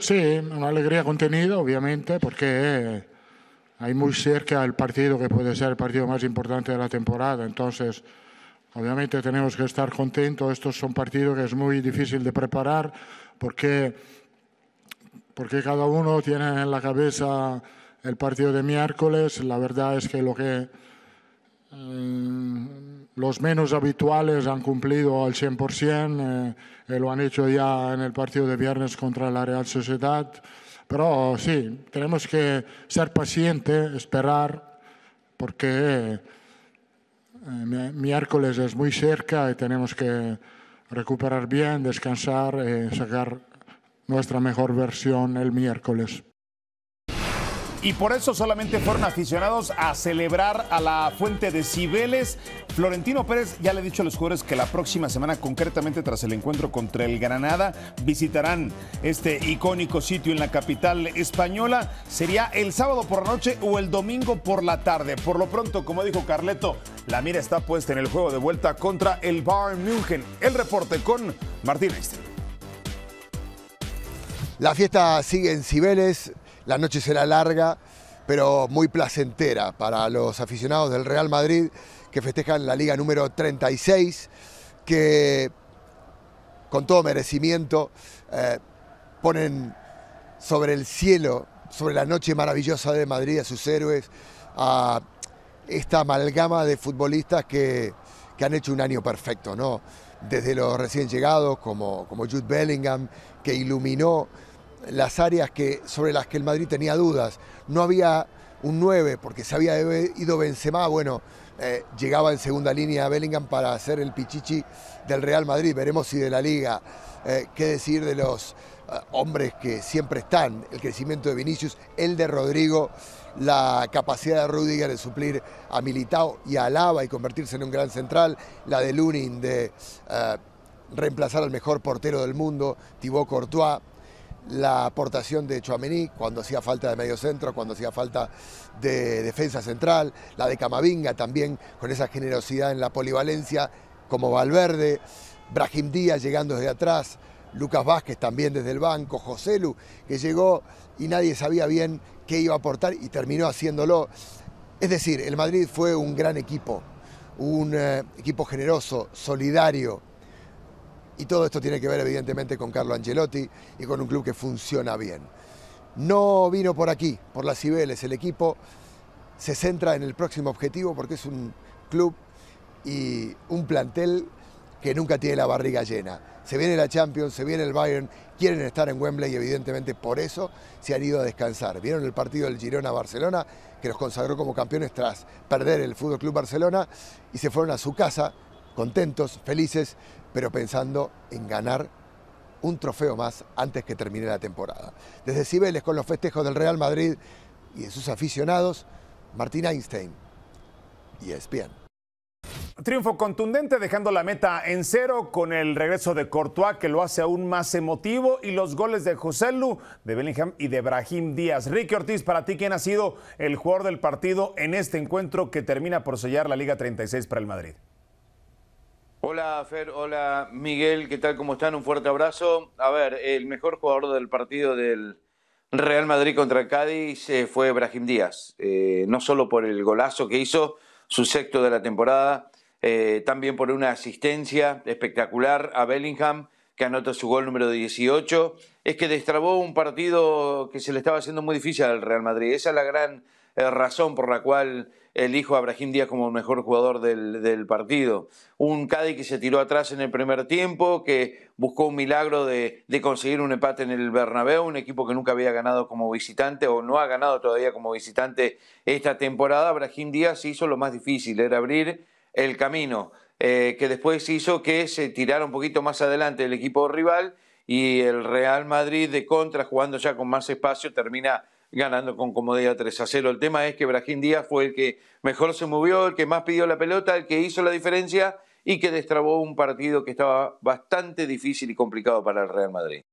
sí, una alegría contenida, obviamente, porque eh, hay muy cerca el partido que puede ser el partido más importante de la temporada. Entonces, obviamente tenemos que estar contentos. Estos son partidos que es muy difícil de preparar porque, porque cada uno tiene en la cabeza el partido de miércoles. La verdad es que lo que Mm, los menos habituales han cumplido al 100%, eh, eh, lo han hecho ya en el partido de viernes contra la Real Sociedad, pero sí, tenemos que ser pacientes, esperar, porque eh, eh, miércoles es muy cerca y tenemos que recuperar bien, descansar, sacar nuestra mejor versión el miércoles y por eso solamente fueron aficionados a celebrar a la fuente de Cibeles. Florentino Pérez ya le ha dicho a los jugadores que la próxima semana, concretamente tras el encuentro contra el Granada, visitarán este icónico sitio en la capital española. Sería el sábado por la noche o el domingo por la tarde. Por lo pronto, como dijo Carleto, la mira está puesta en el juego de vuelta contra el Bayern München. El reporte con Martín Einstein. La fiesta sigue en Cibeles, la noche será larga, pero muy placentera para los aficionados del Real Madrid que festejan la liga número 36, que con todo merecimiento eh, ponen sobre el cielo, sobre la noche maravillosa de Madrid a sus héroes, a esta amalgama de futbolistas que, han hecho un año perfecto, ¿no? Desde los recién llegados como, como Jude Bellingham, que iluminó las áreas que, sobre las que el Madrid tenía dudas. No había un 9 porque se había ido Benzema, bueno, eh, llegaba en segunda línea a Bellingham para hacer el pichichi del Real Madrid, veremos si de la liga, eh, qué decir de los eh, hombres que siempre están, el crecimiento de Vinicius, el de Rodrigo, la capacidad de Rudiger de suplir a Militao y a Alaba y convertirse en un gran central, la de Lunin de reemplazar al mejor portero del mundo, Thibaut Courtois la aportación de Chouameni cuando hacía falta de medio centro, cuando hacía falta de defensa central, la de Camavinga también con esa generosidad en la polivalencia, como Valverde, Brahim Díaz llegando desde atrás, Lucas Vázquez también desde el banco, Lu, que llegó y nadie sabía bien qué iba a aportar y terminó haciéndolo. Es decir, el Madrid fue un gran equipo, un eh, equipo generoso, solidario, y todo esto tiene que ver evidentemente con Carlo Angelotti y con un club que funciona bien. No vino por aquí, por las Cibeles. El equipo se centra en el próximo objetivo porque es un club y un plantel que nunca tiene la barriga llena. Se viene la Champions, se viene el Bayern, quieren estar en Wembley y evidentemente por eso se han ido a descansar. Vieron el partido del Girona-Barcelona que los consagró como campeones tras perder el Fútbol Club Barcelona y se fueron a su casa contentos, felices, pero pensando en ganar un trofeo más antes que termine la temporada. Desde Cibeles, con los festejos del Real Madrid y de sus aficionados, Martín Einstein y e ESPN. Triunfo contundente dejando la meta en cero con el regreso de Courtois que lo hace aún más emotivo y los goles de José Lu, de Bellingham y de Brahim Díaz. Ricky Ortiz, para ti, ¿quién ha sido el jugador del partido en este encuentro que termina por sellar la Liga 36 para el Madrid? Hola Fer, hola Miguel, ¿qué tal? ¿Cómo están? Un fuerte abrazo. A ver, el mejor jugador del partido del Real Madrid contra Cádiz eh, fue Brahim Díaz, eh, no solo por el golazo que hizo, su sexto de la temporada, eh, también por una asistencia espectacular a Bellingham, que anota su gol número 18, es que destrabó un partido que se le estaba haciendo muy difícil al Real Madrid. Esa es la gran eh, razón por la cual elijo a Brahim Díaz como mejor jugador del, partido. Un Cádiz que se tiró atrás en el primer tiempo, que buscó un milagro de, conseguir un empate en el Bernabéu, un equipo que nunca había ganado como visitante o no ha ganado todavía como visitante esta temporada. Brahim Díaz hizo lo más difícil, era abrir el camino, eh, que después hizo que se tirara un poquito más adelante el equipo rival y el Real Madrid de contra, jugando ya con más espacio, termina ganando con comodidad 3 a 0. El tema es que Brajín Díaz fue el que mejor se movió, el que más pidió la pelota, el que hizo la diferencia y que destrabó un partido que estaba bastante difícil y complicado para el Real Madrid.